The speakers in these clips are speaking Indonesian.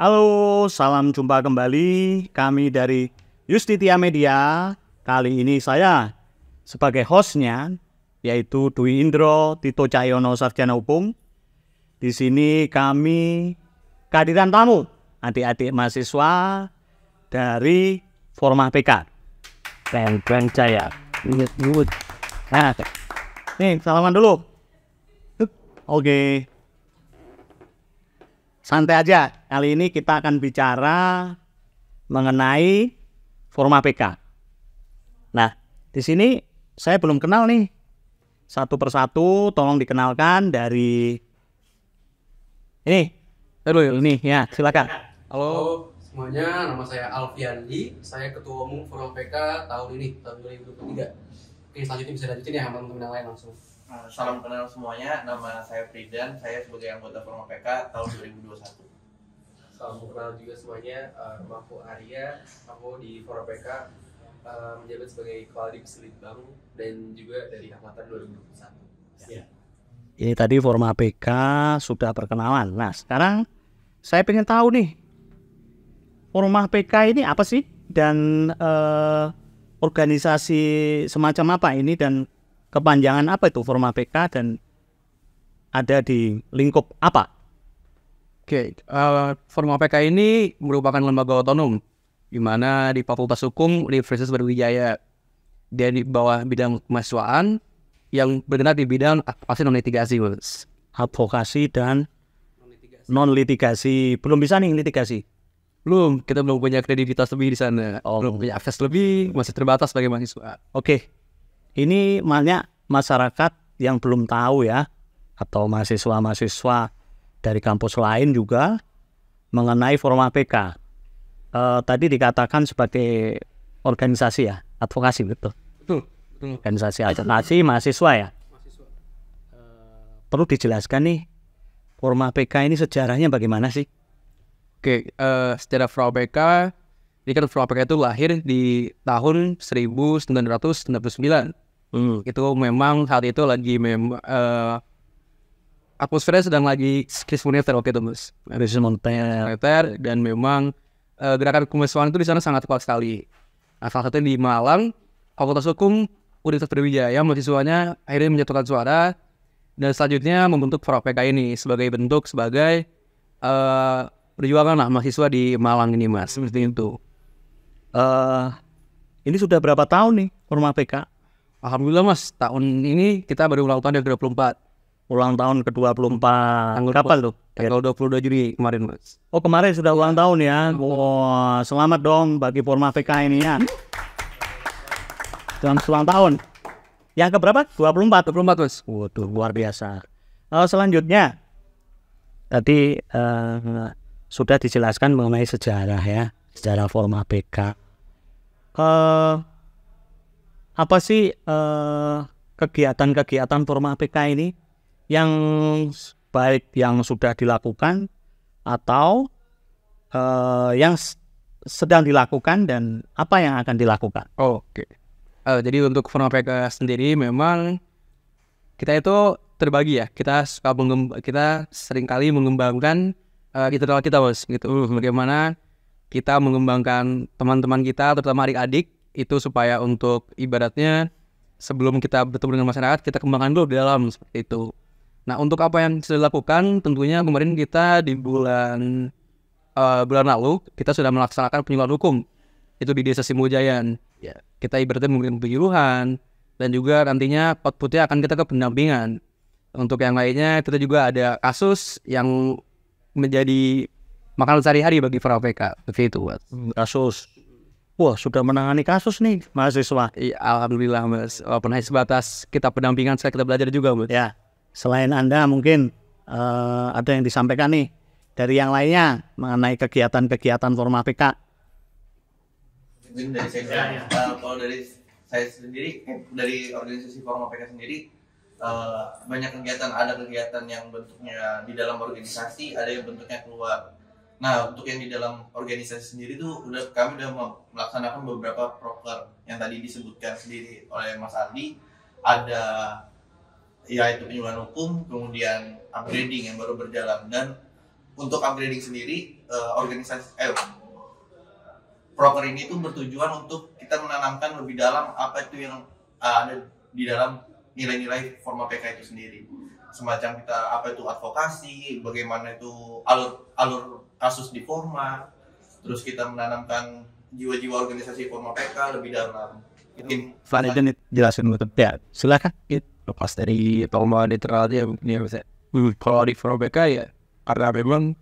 Halo, salam jumpa kembali kami dari Justitia Media. Kali ini saya sebagai hostnya yaitu Dwi Indro Tito Cahyono Sarjana Hukum. Di sini kami kehadiran tamu adik-adik mahasiswa dari Forma PK. Keren-keren saya. Nah, nih salaman dulu. Oke. Okay santai aja. Kali ini kita akan bicara mengenai forma PK. Nah, di sini saya belum kenal nih. Satu persatu tolong dikenalkan dari ini. Terus ini ya, silakan. Halo. semuanya, nama saya Alfiandi. Saya ketua umum Forum PK tahun ini, tahun 2023. Oke, selanjutnya bisa lanjutin ya sama teman-teman yang lain langsung. Nah, salam kenal semuanya, nama saya Fridan, saya sebagai anggota Forma PK tahun 2021. Salam kenal juga semuanya, eh, nama aku Arya, aku di Forma PK eh, menjabat sebagai Kepala Litbang dan juga dari Angkatan 2021. Ya. Ini tadi Forma PK sudah perkenalan. Nah sekarang saya ingin tahu nih, Forma PK ini apa sih? Dan uh, organisasi semacam apa ini dan kepanjangan apa itu forma PK dan ada di lingkup apa? Oke, okay. uh, eh, forma PK ini merupakan lembaga otonom di mana di Fakultas Hukum Universitas Brawijaya dia di bawah bidang kemahasiswaan yang bergerak di bidang advokasi non litigasi, Advokasi dan non litigasi. Belum bisa nih litigasi. Belum, kita belum punya kredibilitas lebih di sana. Oh. Belum punya akses lebih, masih terbatas sebagai mahasiswa. Oke. Okay. Ini banyak masyarakat yang belum tahu ya atau mahasiswa-mahasiswa dari kampus lain juga mengenai Forma PK. E, eh, tadi dikatakan sebagai organisasi ya, advokasi betul. Betul. betul. Organisasi advokasi mahasiswa ya. Eh, perlu dijelaskan nih Forma PK ini sejarahnya bagaimana sih? Oke, uh, eh, secara Forma Richard kan itu lahir di tahun 1999. Hmm. Itu memang saat itu lagi mem uh, atmosfernya sedang lagi krisis moneter waktu itu mas. Krisis moneter. dan memang uh, gerakan kemahasiswaan itu di sana sangat kuat sekali. Nah, salah satunya di Malang, Fakultas Hukum Universitas Brawijaya mahasiswanya akhirnya menyatukan suara dan selanjutnya membentuk PK ini sebagai bentuk sebagai uh, perjuangan lah mahasiswa di Malang ini mas seperti itu uh, ini sudah berapa tahun nih Forma PK? Alhamdulillah mas, tahun ini kita baru ulang tahun yang ke-24 Ulang tahun ke-24 Tanggal Kapan tuh? Tanggal 22 Juni kemarin mas Oh kemarin sudah ulang tahun ya Wah, oh, Selamat dong bagi Forma PK ini ya Selamat ulang tahun Yang keberapa? 24? 24 mas Waduh luar biasa Oh, selanjutnya Tadi uh, sudah dijelaskan mengenai sejarah ya secara formal PK Uh, eh, apa sih kegiatan eh, kegiatan-kegiatan formal PK ini yang baik yang sudah dilakukan atau uh, yang sedang dilakukan dan apa yang akan dilakukan? Oke. Okay. Uh, jadi untuk forma PK sendiri memang kita itu terbagi ya. Kita suka kita seringkali mengembangkan uh, internal kita bos gitu. Uh. Bagaimana kita mengembangkan teman-teman kita terutama adik-adik itu supaya untuk ibaratnya sebelum kita bertemu dengan masyarakat kita kembangkan dulu di dalam seperti itu. Nah untuk apa yang sudah dilakukan tentunya kemarin kita di bulan uh, bulan lalu kita sudah melaksanakan penyuluhan hukum itu di desa Simujayan. Yeah. Kita ibaratnya mungkin penyuluhan dan juga nantinya outputnya akan kita ke pendampingan. Untuk yang lainnya kita juga ada kasus yang menjadi makanan sehari-hari bagi para OPK begitu buat kasus Wah sudah menangani kasus nih mahasiswa. ya, Alhamdulillah mas. Walaupun oh, hanya sebatas kita pendampingan, sekarang kita belajar juga mas. Ya, selain anda mungkin uh, ada yang disampaikan nih dari yang lainnya mengenai kegiatan-kegiatan Forma PK. Mungkin dari saya, uh, kalau dari saya sendiri, dari organisasi Forma PK sendiri, uh, banyak kegiatan, ada kegiatan yang bentuknya di dalam organisasi, ada yang bentuknya keluar Nah, untuk yang di dalam organisasi sendiri tuh udah kami udah melaksanakan beberapa proker yang tadi disebutkan sendiri oleh Mas Ardi Ada ya itu penyuluhan hukum, kemudian upgrading yang baru berjalan dan untuk upgrading sendiri eh, organisasi eh, proker ini tuh bertujuan untuk kita menanamkan lebih dalam apa itu yang uh, ada di dalam nilai-nilai forma PK itu sendiri. Semacam kita apa itu advokasi, bagaimana itu alur alur kasus di forma terus kita menanamkan jiwa-jiwa organisasi forma PK lebih dalam mungkin Validen jelasin tuh ya silakan ya, lepas dari trauma netral dia ya bisa kalau di forma PK ya karena memang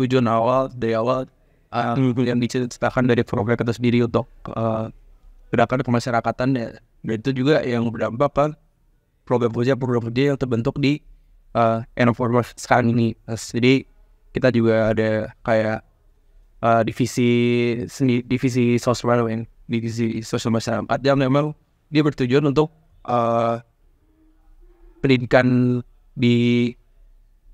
tujuan awal dari awal uh, yang diceritakan dari PK itu sendiri untuk uh, gerakan kemasyarakatan ya dan itu juga yang berdampak kan program kerja program kerja yang terbentuk di uh, ah, Enformer sekarang ini jadi kita juga ada kayak uh, divisi seni divisi sosial yang divisi sosial masyarakat yang memang dia bertujuan untuk uh, pendidikan di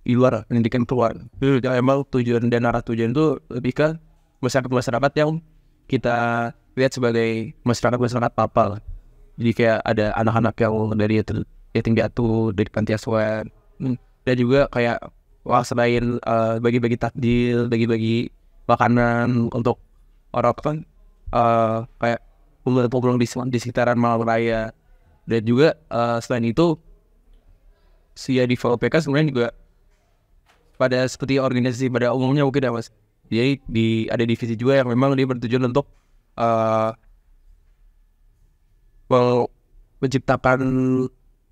di luar pendidikan keluar itu ya, emang tujuan dan arah tujuan itu lebih ke masyarakat masyarakat yang kita lihat sebagai masyarakat masyarakat papal jadi kayak ada anak-anak yang dari yatim piatu dari panti asuhan hmm, dan juga kayak wah selain uh, bagi-bagi takjil bagi-bagi makanan untuk orang kan uh, kayak pulang-pulang di, di sekitaran malam raya dan juga uh, selain itu si ya, di VPK sebenarnya juga pada seperti organisasi pada umumnya mungkin ya mas jadi di ada divisi juga yang memang dia bertujuan untuk uh, well, menciptakan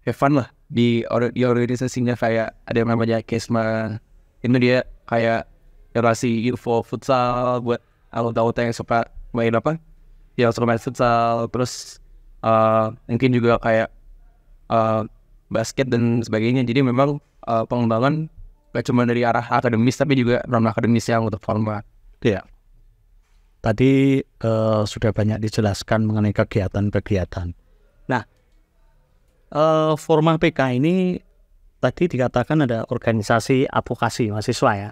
heaven lah di or, di organisasinya kayak ada yang namanya Kesma itu dia kayak relasi info futsal buat anggota-anggota yang suka main apa yang suka main futsal terus uh, mungkin juga kayak uh, basket dan sebagainya jadi memang uh, pengembangan gak cuma dari arah akademis tapi juga non akademis yang untuk format ya tadi uh, sudah banyak dijelaskan mengenai kegiatan-kegiatan nah uh, eh, forma PK ini tadi dikatakan ada organisasi advokasi mahasiswa ya.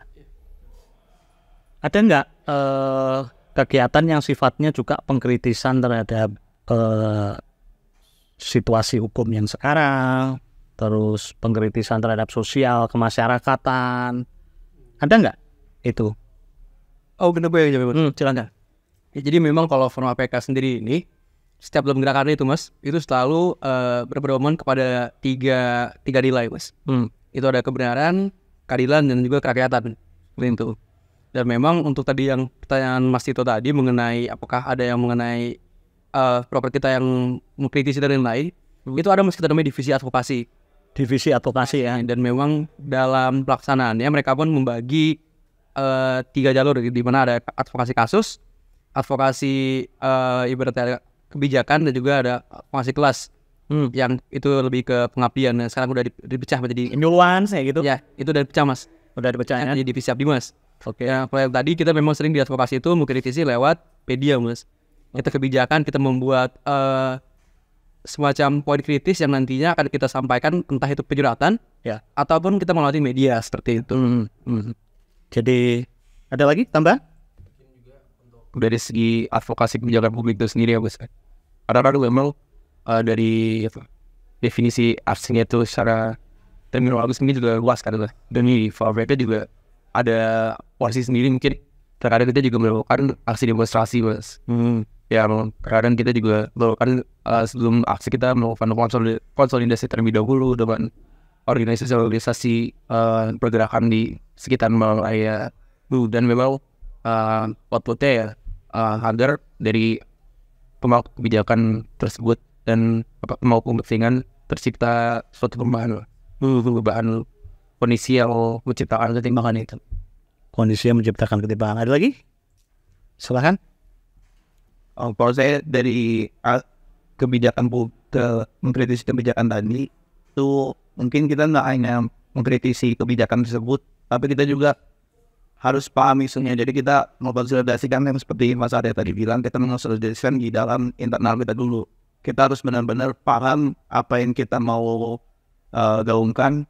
Ada nggak eh, kegiatan yang sifatnya juga pengkritisan terhadap eh, situasi hukum yang sekarang, terus pengkritisan terhadap sosial kemasyarakatan, ada nggak itu? Oh kenapa ya? ya hmm, silakan. Ya, jadi memang kalau forma PK sendiri ini setiap dalam gerakan itu mas itu selalu uh, berpedoman kepada tiga tiga nilai mas hmm. itu ada kebenaran keadilan dan juga kerakyatan itu dan memang untuk tadi yang pertanyaan mas Tito tadi mengenai apakah ada yang mengenai uh, proper kita yang mengkritisi dan lain-lain hmm. itu ada mas kita namanya divisi advokasi divisi advokasi ya dan memang dalam pelaksanaannya mereka pun membagi uh, tiga jalur di mana ada advokasi kasus advokasi uh, ibaratnya kebijakan dan juga ada masih kelas hmm. yang itu lebih ke pengabdian dan nah, sekarang udah dipecah menjadi nuance ya gitu ya itu udah dipecah mas udah dipecah ya jadi divisi abdi mas oke okay. Ya, yang proyek tadi kita memang sering diadvokasi itu mungkin mengkritisi lewat media mas kita kebijakan kita membuat uh, semacam poin kritis yang nantinya akan kita sampaikan entah itu penjuratan ya ataupun kita melalui media seperti itu hmm. Hmm. hmm. jadi ada lagi tambah dari segi advokasi kebijakan publik itu sendiri ya Gus kadang-kadang memang uh, eh, dari apa, definisi absennya itu secara terminologis mungkin juga luas kan lah. Dan di juga ada porsi sendiri mungkin terkadang kita juga melakukan aksi demonstrasi mas. Hmm. Ya, terkadang kita juga melakukan uh, sebelum aksi kita melakukan konsolidasi terlebih dahulu dengan organisasi-organisasi uh, pergerakan di sekitar Malaya dan memang uh, outputnya ya uh, agar dari pemangku kebijakan tersebut dan apa mau kepentingan tercipta suatu perubahan perubahan kondisi yang menciptakan ketimpangan itu kondisi yang menciptakan ketimpangan ada lagi silahkan oh, kalau saya dari kebijakan ke mengkritisi kebijakan tadi itu mungkin kita nggak hanya mengkritisi kebijakan tersebut tapi kita juga harus paham isunya. Jadi kita mengkonsolidasikan yang seperti Mas Arya tadi bilang, kita mengkonsolidasikan di dalam internal kita dulu. Kita harus benar-benar paham apa yang kita mau uh, gaungkan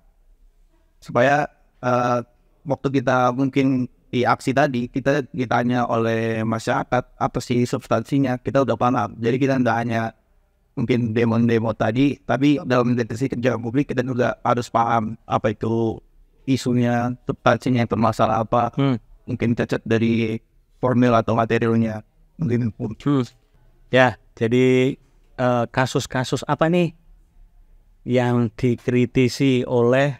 supaya uh, waktu kita mungkin di aksi tadi kita ditanya oleh masyarakat apa sih substansinya kita udah paham jadi kita tidak hanya mungkin demo-demo tadi tapi dalam intensi kerja publik kita juga harus paham apa itu isunya substansinya yang bermasalah apa hmm. mungkin cacat dari formil atau materialnya mungkin hmm. ya jadi eh, kasus-kasus uh, apa nih yang dikritisi oleh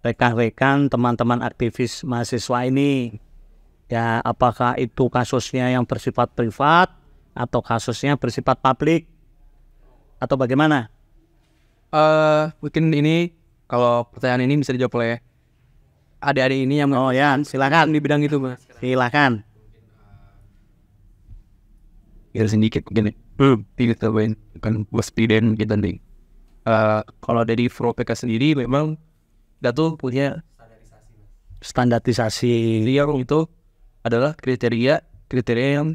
rekan-rekan teman-teman aktivis mahasiswa ini ya apakah itu kasusnya yang bersifat privat atau kasusnya bersifat publik atau bagaimana? Uh, mungkin ini kalau pertanyaan ini bisa dijawab oleh adik-adik ini yang oh ya silakan di bidang itu mas silakan biar sedikit gini. hmm. tidak terbaik kan bos presiden kita nih uh, kalau dari PK sendiri memang kita tuh punya standarisasi yang itu adalah kriteria kriteria yang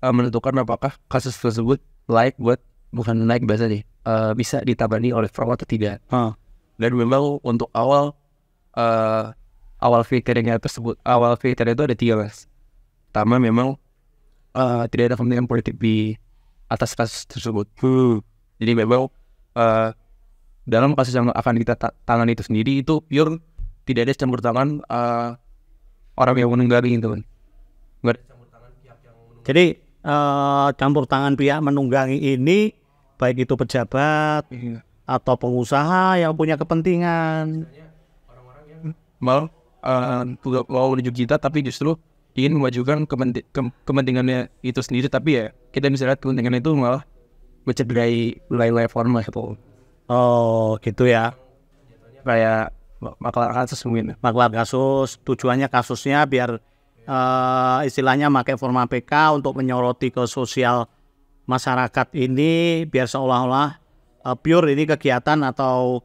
uh, menentukan apakah kasus tersebut layak buat bukan naik bahasa nih uh, bisa ditabani oleh Pro atau tidak huh. Ah. dan memang untuk awal uh, awal fiturnya tersebut awal fitur itu ada tiga mas pertama memang uh, tidak ada kepentingan politik di atas kasus tersebut hmm. jadi memang uh, dalam kasus yang akan kita ta tangani itu sendiri itu pure tidak ada campur tangan uh, orang yang menunggangi itu kan campur tangan pihak yang menunggangi. jadi uh, campur tangan pihak menunggangi ini baik itu pejabat iya. atau pengusaha yang punya kepentingan orang -orang yang... mal uh, mau menuju kita tapi justru ingin memajukan kepentingannya itu sendiri tapi ya kita bisa lihat kepentingan itu malah mencederai nilai-nilai formal gitu oh gitu ya kayak maklar kasus mungkin maklar kasus tujuannya kasusnya biar uh, istilahnya pakai forma PK untuk menyoroti ke sosial masyarakat ini biar seolah-olah uh, pure ini kegiatan atau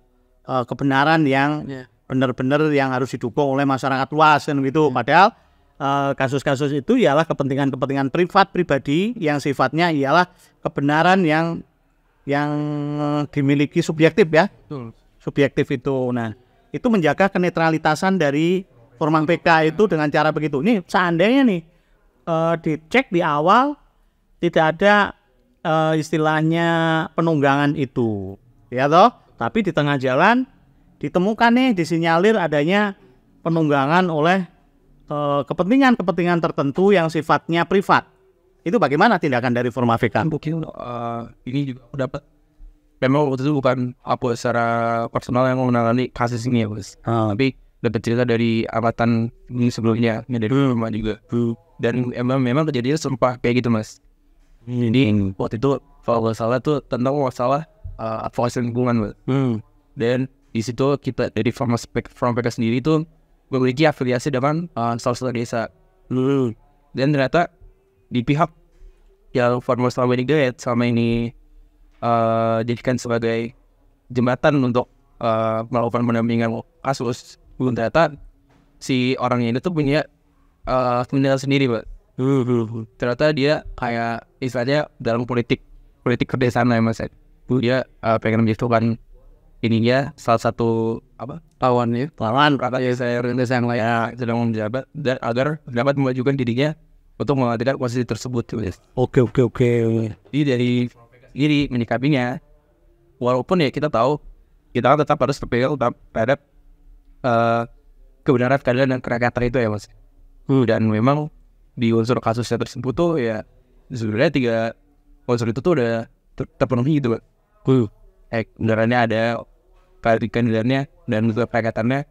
uh, kebenaran yang yeah benar-benar yang harus didukung oleh masyarakat luas dan gitu. Hmm. Padahal eh, kasus-kasus uh, itu ialah kepentingan-kepentingan privat pribadi yang sifatnya ialah kebenaran yang yang dimiliki subjektif ya. Betul. Subjektif itu. Nah, itu menjaga kenetralitasan dari formang PK itu dengan cara begitu. Ini seandainya nih uh, dicek di awal tidak ada uh, istilahnya penunggangan itu. Ya toh, tapi di tengah jalan ditemukan nih disinyalir adanya penunggangan oleh eh, kepentingan-kepentingan tertentu yang sifatnya privat. Itu bagaimana tindakan dari Forma VK? Mungkin uh, ini juga dapat. Memang waktu itu bukan aku secara personal yang menangani kasus ini ya bos. Uh. Tapi dapat cerita dari amatan sebelumnya dari hmm. rumah juga. Dan emang memang terjadi sempah kayak gitu mas. Hmm. Jadi waktu itu kalau nggak salah tuh tentang masalah uh, eh, advokasi lingkungan mas. Hmm. Dan di situ kita dari spek Farmers Farmers sendiri itu memiliki afiliasi dengan uh, eh, salah satu desa. Hmm. Dan ternyata di pihak yang formal selama ini diet selama ini uh, eh, jadikan sebagai jembatan untuk uh, melakukan pendampingan kasus belum ternyata si orangnya ini tuh punya uh, sendiri pak hmm, hmm, hmm. ternyata dia kayak istilahnya dalam politik politik kedesaan lah ya mas dia uh, pengen menjatuhkan ininya salah satu apa lawan ya lawan kata ya, saya Rindes yang lain ya, sedang menjabat dan agar dapat memajukan dirinya untuk menghadirkan posisi tersebut oke oke oke jadi dari diri menyikapinya walaupun ya kita tahu kita kan tetap harus berpegang terhadap uh, kebenaran keadilan dan kerakyatan itu ya mas hmm. dan memang di unsur kasusnya tersebut tuh ya sebenarnya tiga unsur itu tuh udah terpenuhi gitu kan hmm. eh, kebenarannya ada keadilannya dan keperkatannya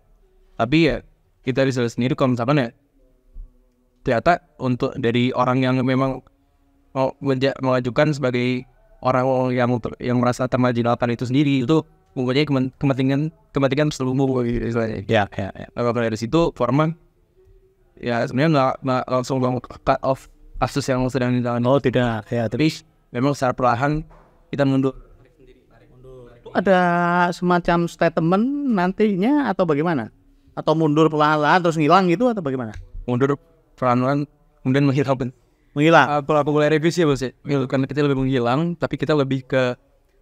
tapi ya kita bisa lihat sendiri kalau misalkan ya ternyata untuk dari orang yang memang mau mengajukan sebagai orang yang yang merasa termarginalkan itu sendiri itu mempunyai kepentingan kepentingan seluruh gitu istilahnya. Ya, ya, ya. Nah, kalau dari situ forman ya sebenarnya nggak langsung cut off kasus yang sedang ditangani. Oh tidak, ya tapi memang secara perlahan kita mundur ada semacam statement nantinya atau bagaimana? Atau mundur pelan-pelan terus ngilang gitu atau bagaimana? Mundur pelan-pelan, kemudian menghilang. Menghilang. Uh, kalau boleh revisi ya bos ya, karena kita lebih menghilang, tapi kita lebih ke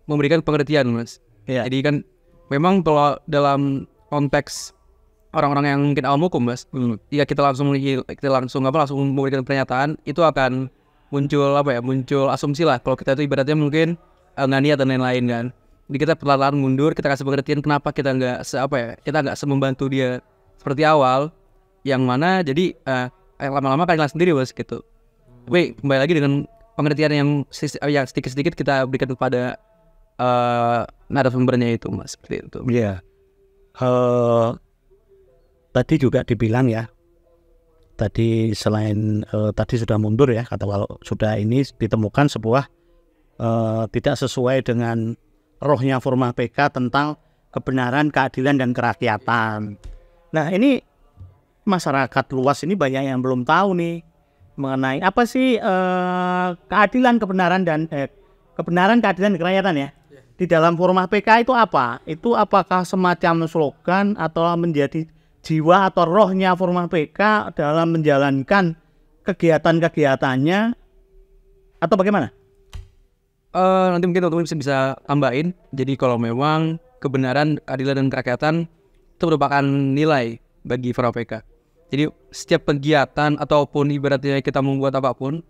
memberikan pengertian mas. Yeah. Jadi kan memang kalau dalam konteks orang-orang yang mungkin awam hukum mas, hmm. ya kita langsung menghilang, kita langsung apa langsung memberikan pernyataan itu akan muncul apa ya muncul asumsi lah kalau kita itu ibaratnya mungkin eh, nggak niat dan lain-lain kan kita perlahan mundur kita kasih pengertian kenapa kita nggak apa ya kita nggak semembantu dia seperti awal yang mana jadi uh, lama-lama kan sendiri bos gitu tapi kembali lagi dengan pengertian yang eh, yang sedikit-sedikit kita berikan kepada uh, narasumbernya itu mas seperti itu iya yeah. uh, tadi juga dibilang ya tadi selain uh, tadi sudah mundur ya kata kalau sudah ini ditemukan sebuah uh, tidak sesuai dengan rohnya forma PK tentang kebenaran, keadilan, dan kerakyatan. Nah ini masyarakat luas ini banyak yang belum tahu nih mengenai apa sih eh, keadilan, kebenaran, dan eh, kebenaran, keadilan, dan kerakyatan ya. Iya. Di dalam forma PK itu apa? Itu apakah semacam slogan atau menjadi jiwa atau rohnya forma PK dalam menjalankan kegiatan-kegiatannya atau bagaimana? uh, nanti mungkin teman-teman bisa bisa tambahin. Jadi kalau memang kebenaran, keadilan dan kerakyatan itu merupakan nilai bagi Fora Jadi setiap kegiatan ataupun ibaratnya kita membuat apapun,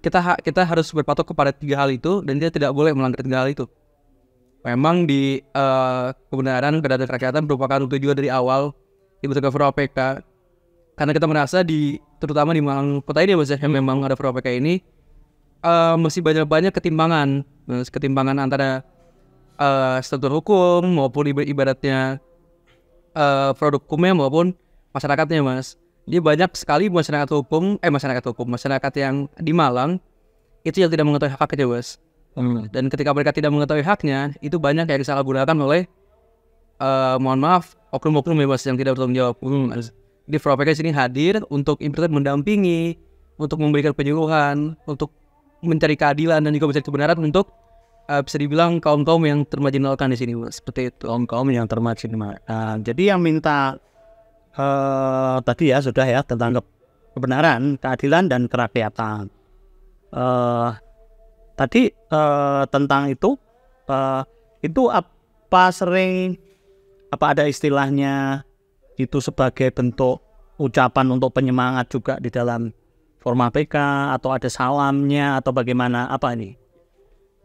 kita ha kita harus berpatok kepada tiga hal itu dan dia tidak boleh melanggar tiga hal itu. Memang di uh, kebenaran keadilan kerakyatan merupakan tujuan dari awal ibu Fora PK karena kita merasa di terutama di Malang Kota ini ya, ya yang memang ada Fora ini uh, eh, mesti banyak-banyak ketimbangan ketimbangan antara uh, struktur hukum maupun ibaratnya uh, produk hukumnya maupun masyarakatnya mas dia banyak sekali masyarakat hukum eh masyarakat hukum masyarakat yang di Malang itu yang tidak mengetahui haknya mas hmm. dan ketika mereka tidak mengetahui haknya itu banyak yang disalahgunakan oleh uh, mohon maaf oknum-oknum ya mas yang tidak bertanggung jawab hmm. di Propeknya sini hadir untuk internet mendampingi untuk memberikan penyuluhan untuk mencari keadilan dan juga mencari kebenaran untuk uh, bisa dibilang kaum kaum yang termarginalkan di sini seperti itu kaum kaum yang termarginal uh, jadi yang minta uh, tadi ya sudah ya tentang kebenaran keadilan dan kerakyatan uh, tadi uh, tentang itu uh, itu apa sering apa ada istilahnya itu sebagai bentuk ucapan untuk penyemangat juga di dalam formal PK atau ada salamnya atau bagaimana apa ini?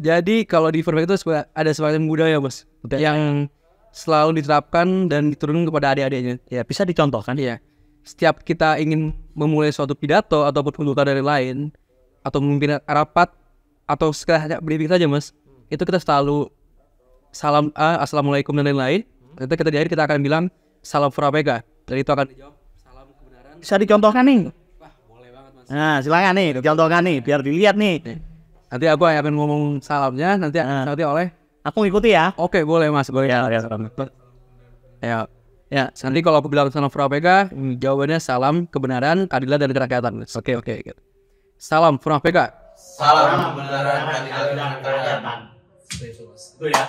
Jadi kalau di Firma itu ada semacam budaya bos budaya. yang selalu diterapkan dan diturunkan kepada adik-adiknya. Ya bisa dicontohkan. Ya Setiap kita ingin memulai suatu pidato atau tuntutan dari lain atau memimpin rapat atau sekedar hanya berbicara saja mas, itu kita selalu salam uh, assalamualaikum dan lain-lain. Nanti kita di akhir kita akan bilang salam PK. Dan itu akan dijawab salam kebenaran. Bisa dicontohkan nih. Nah, silakan nih, contohkan nih, biar dilihat nih. Nanti aku akan ngomong salamnya, nanti nah. nanti oleh. Aku ngikuti ya. Oke, boleh mas, boleh. Ya, ya, Ya, ya. Nanti kalau aku bilang salam Pega, hmm, jawabannya salam kebenaran, keadilan dan kerakyatan. Oke, oke. Salam Purwapeka. Salam kebenaran, keadilan dan kerakyatan. Ya.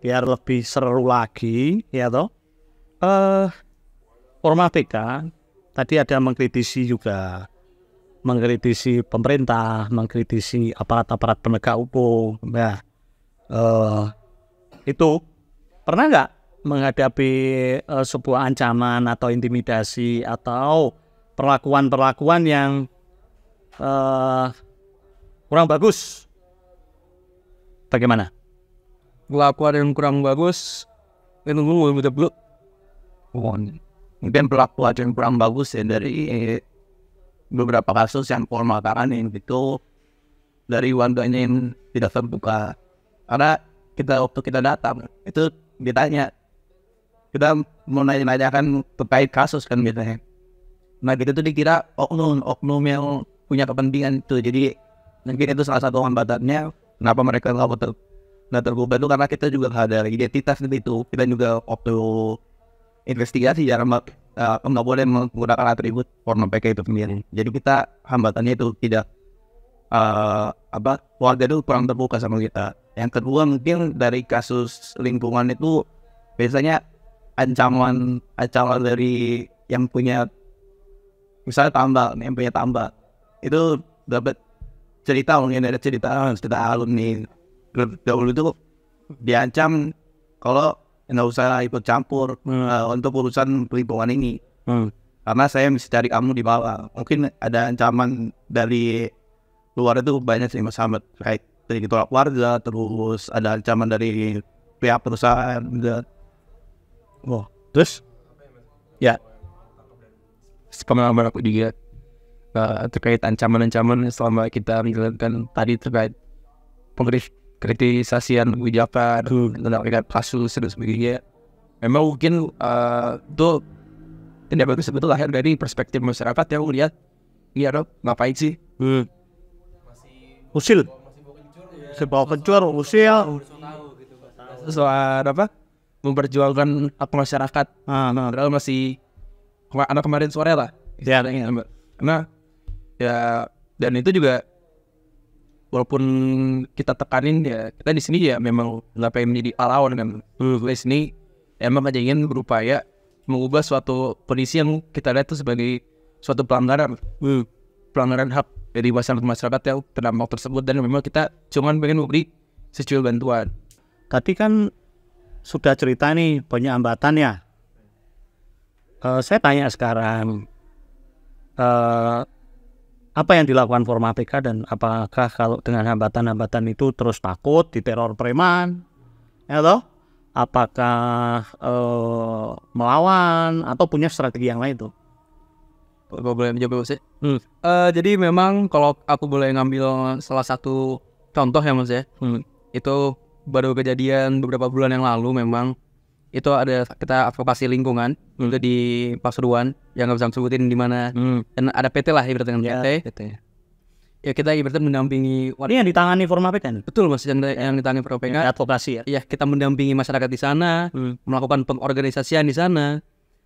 Biar lebih seru lagi, ya toh. Eh, uh, Forma PK kan? tadi ada mengkritisi juga mengkritisi pemerintah, mengkritisi aparat-aparat penegak hukum. Nah, uh, itu pernah nggak menghadapi uh, sebuah ancaman atau intimidasi atau perlakuan-perlakuan yang uh, kurang bagus? Bagaimana? Perlakuan yang kurang bagus, itu gue udah belum mungkin pelaku yang kurang bagus ya dari eh, beberapa kasus yang formal yang itu dari warganya yang tidak terbuka karena kita waktu kita datang itu ditanya kita mau nanya-nanya kan terkait kasus kan ya, nah kita tuh dikira oknum oknum yang punya kepentingan itu jadi mungkin itu salah satu hambatannya kenapa mereka nggak ter nah terbuka itu karena kita juga nggak ada identitas itu kita juga waktu investigasi ya nggak uh, eh, nggak boleh menggunakan atribut porno PK itu sendiri hmm. jadi kita hambatannya itu tidak uh, apa warga itu kurang terbuka sama kita yang kedua mungkin dari kasus lingkungan itu biasanya ancaman ancaman dari yang punya misalnya tambak yang punya tambak itu dapat cerita mungkin ada cerita cerita alumni dahulu itu diancam kalau nggak usah ikut campur hmm. uh, untuk urusan lingkungan ini hmm. karena saya mesti cari kamu di bawah mungkin ada ancaman dari luar itu banyak sih mas Hamid kayak dari tolak warga terus ada ancaman dari pihak perusahaan juga gitu. oh terus ya pengalaman aku juga eh, terkait ancaman-ancaman selama kita menjalankan tadi terkait pengurus kritisasian kebijakan tentang kasus dan sebagainya memang mungkin uh, tidak bagus betul lahir dari perspektif masyarakat yang melihat iya dong, ngapain sih usil sebuah kencur usil soal apa memperjuangkan hak masyarakat ah, nah. padahal masih anak kemarin sore lah ya. nah ya dan itu juga walaupun kita tekanin ya kita di sini ya memang nggak pengen menjadi pahlawan kan di sini emang aja ingin berupaya mengubah suatu kondisi yang kita lihat itu sebagai suatu pelanggaran hmm, pelanggaran hak dari masyarakat masyarakat yang terdampak tersebut dan memang kita cuman pengen memberi secuil bantuan. tapi kan sudah cerita nih banyak hambatan ya. Uh, saya tanya sekarang uh, apa yang dilakukan Forma PK dan apakah kalau dengan hambatan-hambatan itu terus takut diteror preman, ya Apakah eh, melawan atau punya strategi yang lain tuh? Gue boleh menjawab ya, sih. Ya? Hmm. Uh, jadi memang kalau aku boleh ngambil salah satu contoh ya mas ya, hmm. itu baru kejadian beberapa bulan yang lalu memang itu ada kita advokasi lingkungan hmm. itu di Pasuruan yang nggak bisa sebutin di mana hmm. dan ada PT lah ibaratnya ya, PT. PT. Ya kita ibaratnya mendampingi Ini yang ditangani Forum PT kan? Betul Mas yang, ya. yang ditangani Forum APK. Ya, advokasi ya. Iya, kita mendampingi masyarakat di sana, hmm. melakukan pengorganisasian di sana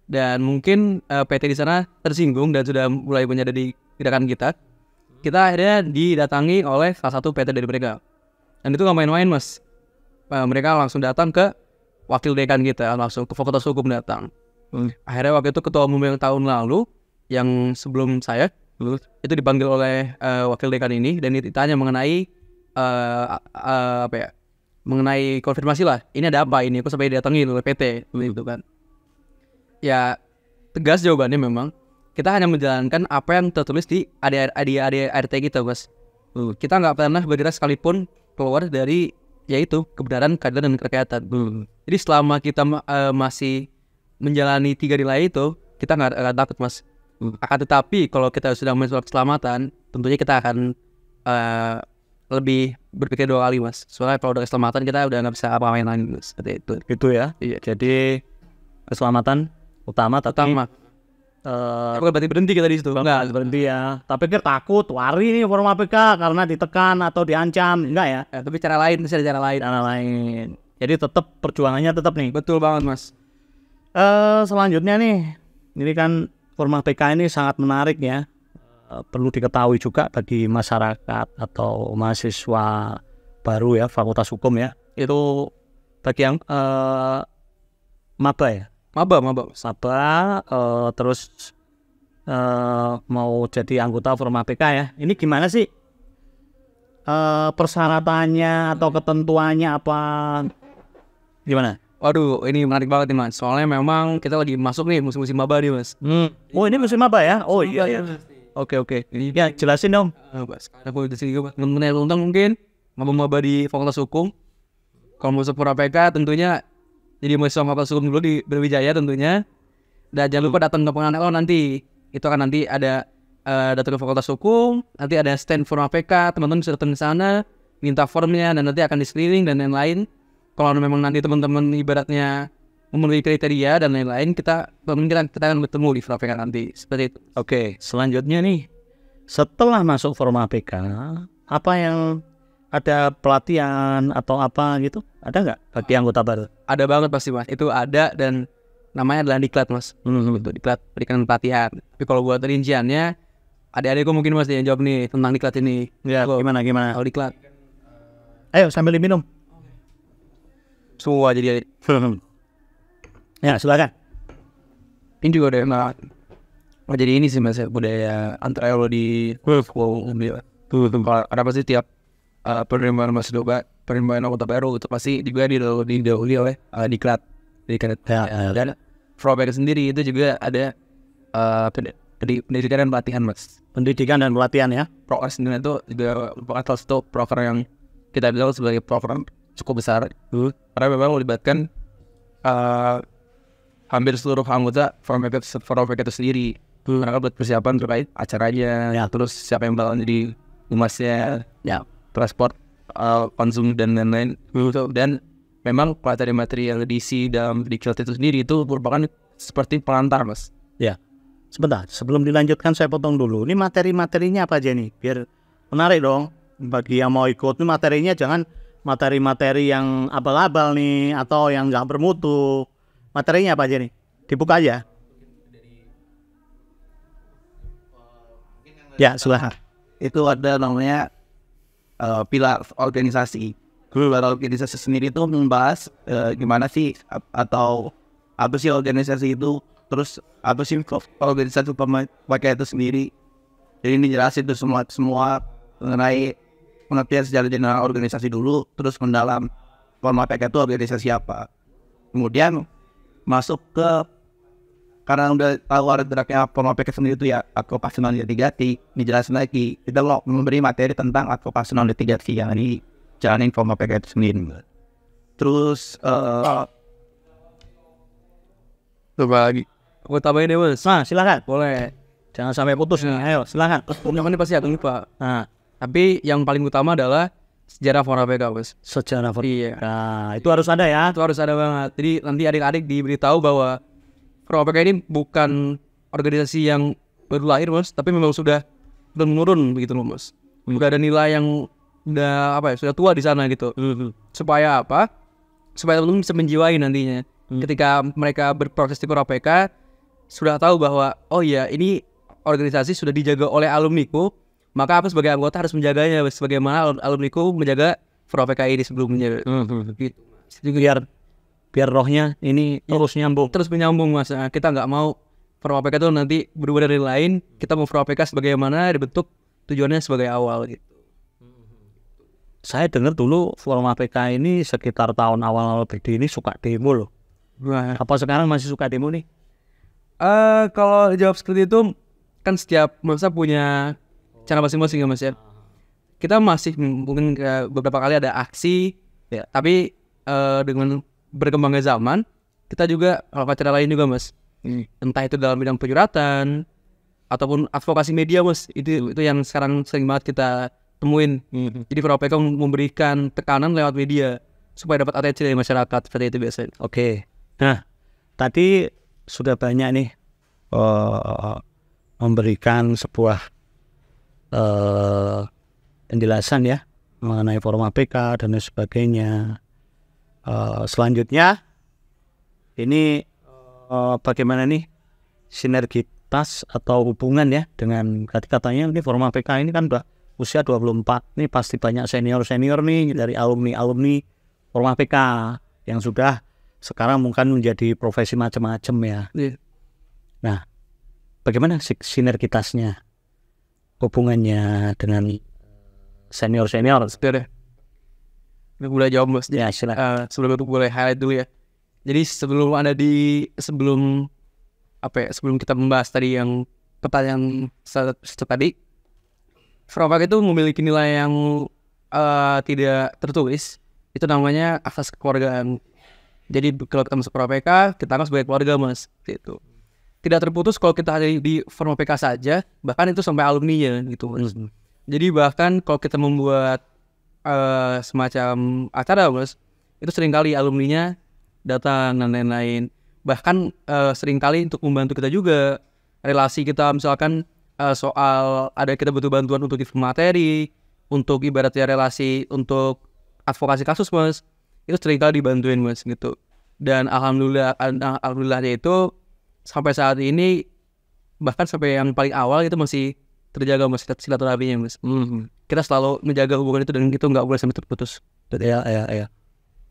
dan mungkin uh, eh, PT di sana tersinggung dan sudah mulai menyadari gerakan kita. Kita akhirnya didatangi oleh salah satu PT dari mereka. Dan itu nggak main-main, Mas. Uh, mereka langsung datang ke wakil dekan kita langsung ke fakultas hukum datang. Hmm. Akhirnya waktu itu ketua umum yang tahun lalu yang sebelum saya itu dipanggil oleh uh, wakil dekan ini dan ditanya mengenai uh, uh, apa ya mengenai konfirmasi lah ini ada apa ini aku sampai datangin oleh PT hmm. gitu kan ya tegas jawabannya memang kita hanya menjalankan apa yang tertulis di ADRT kita bos kita nggak pernah bergerak sekalipun keluar dari yaitu kebenaran, keadilan dan kerakyatan. Hmm. Jadi selama kita uh, masih menjalani tiga nilai itu, kita nggak akan takut mas. Hmm. Akan tetapi kalau kita sudah mencoba keselamatan, tentunya kita akan uh, lebih berpikir dua kali mas. Soalnya kalau udah keselamatan kita udah nggak bisa apa apa yang lain. Seperti itu. Itu ya. Iya. Jadi keselamatan utama tapi utama. Uh, eh, bukan berarti berhenti kita di situ. Enggak, berhenti ya. Tapi kita takut, wari nih forum APK karena ditekan atau diancam. Enggak ya? Eh, tapi cara lain, masih cara lain. Cara lain. Jadi tetap perjuangannya tetap nih. Betul banget, Mas. Eh, uh, selanjutnya nih. Ini kan forum APK ini sangat menarik ya. Uh, perlu diketahui juga bagi masyarakat atau mahasiswa baru ya fakultas hukum ya. Itu bagi yang uh, maba ya maba maba maba uh, eh, terus uh, mau jadi anggota Forma PK ya ini gimana sih uh, persyaratannya atau ketentuannya apa gimana Waduh, ini menarik banget nih mas. Soalnya memang kita lagi masuk nih musim-musim maba nih mas. Hmm. Oh ini musim maba ya? Oh iya iya. Oke oke. ini Ya jelasin dong. Mas, aku udah sini gue, teman yang mungkin maba-maba di Fakultas Hukum. Kalau masuk sepura PK tentunya jadi mahasiswa Fakultas Hukum dulu di Brawijaya tentunya dan jangan lupa datang ke pengenalan nanti itu akan nanti ada uh, eh, datang ke Fakultas Hukum nanti ada stand forum APK teman-teman bisa datang ke sana minta formnya dan nanti akan di screening dan lain-lain kalau memang nanti teman-teman ibaratnya memenuhi kriteria dan lain-lain kita kemungkinan kita akan bertemu di Forma nanti seperti itu. Oke, selanjutnya nih setelah masuk form APK, apa yang ada pelatihan atau apa gitu? Ada nggak bagi anggota baru? Ada banget pasti mas. Itu ada dan namanya adalah diklat mas. Hmm. Itu hmm. diklat berikan pelatihan. Tapi kalau buat rinciannya, adik-adikku mungkin mas yang jawab nih tentang diklat ini. Ya, kalo, gimana gimana? Kalau diklat. Ayo sambil minum. Semua jadi. ya silakan. Ini juga udah enak. Oh jadi ini sih mas ya, budaya antara di wow, tuh, tuh. Ada ada pasti tiap uh, eh, penerimaan Mas Doba penerimaan anggota baru itu pasti juga di didahului oleh uh, diklat diklat ya, ya. Eh, ya. dan Frobek sendiri itu juga ada uh, pendidikan dan pelatihan mas pendidikan dan pelatihan ya proker sendiri itu juga merupakan salah satu proker yang kita bilang sebagai program cukup besar dulu hmm. karena memang melibatkan uh, hampir seluruh anggota Frobek Forum itu sendiri mereka hmm. buat persiapan terkait acaranya ya. terus siapa yang bakal jadi umasnya ya transport uh, konsum dan lain-lain dan memang materi-materi yang diisi dalam di Kilt itu sendiri itu merupakan seperti pengantar mas ya sebentar sebelum dilanjutkan saya potong dulu ini materi-materinya apa aja nih biar menarik dong bagi yang mau ikut ini materinya jangan materi-materi yang abal-abal nih atau yang nggak bermutu materinya apa aja nih dibuka aja ya silahkan itu ada namanya uh, pilar organisasi. Pilar organisasi sendiri itu membahas uh, gimana sih atau apa sih organisasi itu, terus apa sih organisasi pakai itu sendiri. Jadi ini jelas itu semua semua mengenai pengertian secara general organisasi dulu, terus mendalam format PK itu organisasi apa. Kemudian masuk ke karena udah tahu ada geraknya sendiri itu ya non litigasi jelasin lagi kita lo memberi materi tentang tiga litigasi yang ini jalanin pornografi itu sendiri terus uh, coba lagi aku tambahin deh ya, mas nah silakan boleh jangan sampai putus nih iya. ayo silakan punya kan ini pasti aku lupa nah tapi yang paling utama adalah sejarah Forabeka bos sejarah Forabeka iya. nah itu harus ada ya itu harus ada banget jadi nanti adik-adik diberitahu bahwa Pro-APK ini bukan organisasi yang baru lahir mas, tapi memang sudah menurun begitu loh mas. Hmm. Sudah ada nilai yang udah apa ya sudah tua di sana gitu. Hmm, hmm. Supaya apa? Supaya teman bisa menjiwai nantinya. Ketika mereka berproses di Pro-APK sudah tahu bahwa oh ya ini organisasi sudah dijaga oleh alumni ku, maka apa? sebagai anggota harus menjaganya sebagaimana alumniku menjaga Pro-APK ini sebelumnya. Gitu. Biar biar rohnya ini ya. terus nyambung terus menyambung mas nah, kita nggak mau forma PK itu nanti berubah dari lain kita mau forma PK sebagaimana dibentuk tujuannya sebagai awal gitu saya dengar dulu forma PK ini sekitar tahun awal-awal BD ini suka demo loh nah. apa sekarang masih suka demo nih Uh, kalau jawab seperti itu kan setiap masa punya cara masing-masing ya mas ya. Kita masih mungkin eh, beberapa kali ada aksi, ya. tapi uh, dengan berkembangnya zaman, kita juga kalau wawancara lain juga mas. Hmm. Entah itu dalam bidang penyuratan ataupun advokasi media mas, itu itu yang sekarang sering banget kita temuin. Hmm. Jadi Propeko memberikan tekanan lewat media supaya dapat atensi dari masyarakat seperti itu biasanya. Oke. Okay. Nah, tadi sudah banyak nih uh, memberikan sebuah uh, penjelasan ya mengenai forum APK dan sebagainya uh, selanjutnya ini uh, bagaimana nih sinergitas atau hubungan ya dengan tadi katanya ini forma PK ini kan udah usia 24 ini pasti banyak senior-senior nih dari alumni-alumni forma PK yang sudah sekarang mungkin menjadi profesi macam-macam ya. Yeah. Nah, bagaimana sinergitasnya hubungannya dengan eh, senior-senior? Sebenarnya -senior? boleh jawab bos. Ya, Uh, sebelum itu boleh highlight dulu ya. Jadi sebelum ada di sebelum apa ya, sebelum kita membahas tadi yang pertanyaan tadi, Frovak itu memiliki nilai yang uh, tidak tertulis. Itu namanya asas kekeluargaan. Jadi kalau kita masuk PK, kita mas sebagai keluarga mas. itu Tidak terputus kalau kita ada di forma PK saja, bahkan itu sampai alumni ya gitu. Mm Jadi bahkan kalau kita membuat uh, semacam acara mas itu sering kali alumninya datang dan lain-lain bahkan uh, eh, kali untuk membantu kita juga relasi kita misalkan uh, soal ada kita butuh bantuan untuk materi untuk ibaratnya relasi untuk advokasi kasus mas itu sering kali dibantuin mas gitu dan alhamdulillah alhamdulillahnya itu sampai saat ini bahkan sampai yang paling awal itu masih terjaga masih silaturahminya mas -hmm. hmm kita selalu menjaga hubungan itu dan kita nggak boleh sampai terputus ya ya ya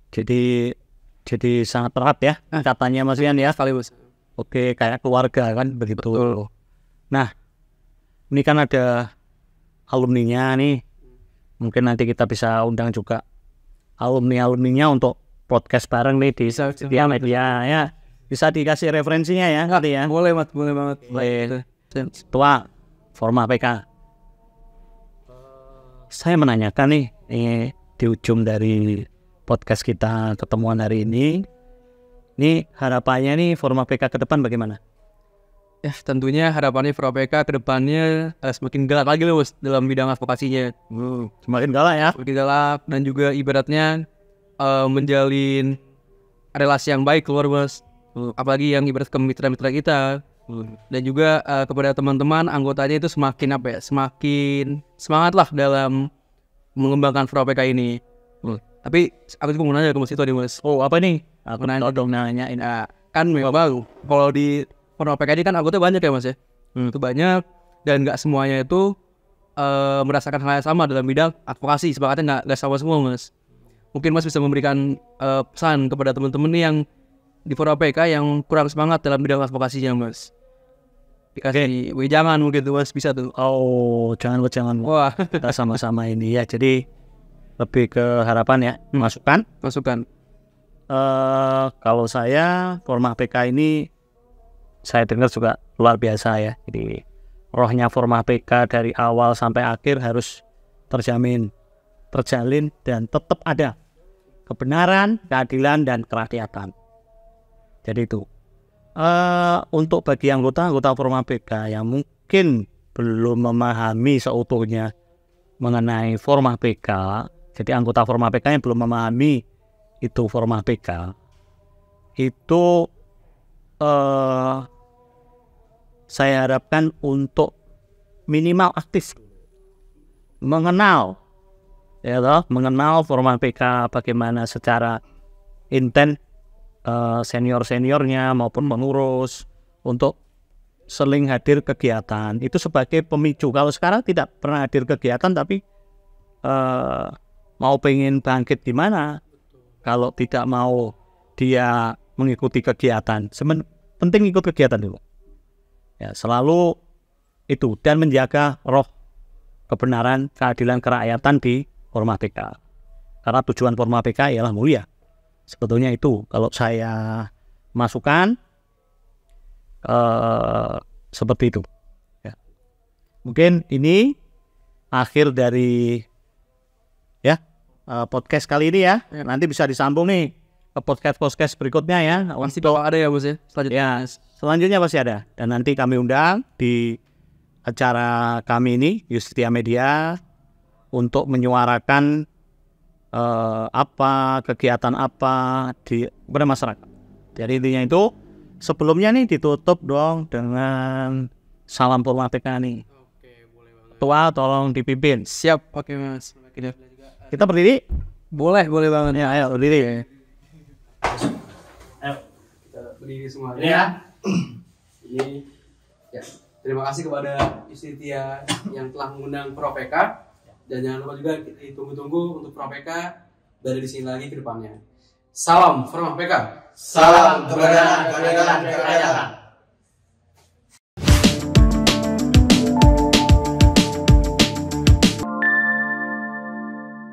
jadi jadi sangat erat ya nah. katanya Mas Ian ya kali bos. oke kayak keluarga kan begitu Betul. nah ini kan ada alumninya nih mungkin nanti kita bisa undang juga alumni alumninya untuk podcast bareng nih di media media ya bisa dikasih referensinya ya nanti ya boleh mas boleh banget boleh tua forma PK saya menanyakan nih, nih di ujung dari podcast kita ketemuan hari ini, ini harapannya nih forum PK ke depan bagaimana? Ya tentunya harapannya forum PK ke depannya uh, semakin galak lagi loh dalam bidang advokasinya. Uh, semakin galak ya? Semakin galak dan juga ibaratnya uh, menjalin relasi yang baik keluar bos. Uh, apalagi yang ibarat ke mitra-mitra kita dan juga uh, kepada teman-teman anggotanya itu semakin apa ya semakin semangatlah dalam mengembangkan PK ini hmm. tapi aku juga mau nanya ke Mas Ito nih Mas oh apa nih aku nanya dong nanyain uh, kan memang baru kalau di PK ini kan anggotanya banyak ya Mas ya hmm. itu banyak dan nggak semuanya itu uh, merasakan hal yang sama dalam bidang advokasi semangatnya nggak nggak sama semua Mas mungkin Mas bisa memberikan uh, pesan kepada teman-teman yang di Forum PK yang kurang semangat dalam bidang advokasinya Mas dikasih okay. wih mungkin tuh mas bisa tuh oh jangan lo jangan wah kita sama-sama ini ya jadi lebih ke harapan ya hmm. masukan masukan uh, kalau saya forma PK ini saya dengar juga luar biasa ya jadi rohnya forma PK dari awal sampai akhir harus terjamin terjalin dan tetap ada kebenaran keadilan dan kerakyatan jadi itu uh, untuk bagi anggota-anggota Forma PK yang mungkin belum memahami seutuhnya mengenai Forma PK, jadi anggota Forma PK yang belum memahami itu Forma PK, itu uh, saya harapkan untuk minimal aktif mengenal ya toh, mengenal forma PK bagaimana secara intent Eh, senior-seniornya maupun pengurus untuk seling hadir kegiatan itu sebagai pemicu kalau sekarang tidak pernah hadir kegiatan tapi uh, mau pengen bangkit di mana kalau tidak mau dia mengikuti kegiatan Semen, penting ikut kegiatan dulu ya selalu itu dan menjaga roh kebenaran keadilan kerakyatan di Forma PK karena tujuan Forma PK ialah mulia sebetulnya itu kalau saya masukkan uh, seperti itu ya. mungkin ini akhir dari ya uh, podcast kali ini ya. ya nanti bisa disambung nih ke podcast podcast berikutnya ya pasti kalau ada ya bos ya selanjutnya ya, selanjutnya pasti ada dan nanti kami undang di acara kami ini Yustia Media untuk menyuarakan eh, apa kegiatan apa di pada masyarakat. Jadi intinya itu sebelumnya nih ditutup dong dengan salam formatik nih. Tua tolong dipimpin. Siap, oke Mas. Kita, berdiri? Boleh, boleh banget. Ya, ayo berdiri. Ayo berdiri semua. Ini ya. Ini ya. Terima kasih kepada Istitia yang telah mengundang Pro PK dan jangan lupa juga kita tunggu-tunggu untuk PK dari di sini lagi ke depannya. Salam Forma PK. Salam keberadaan keberadaan keberadaan.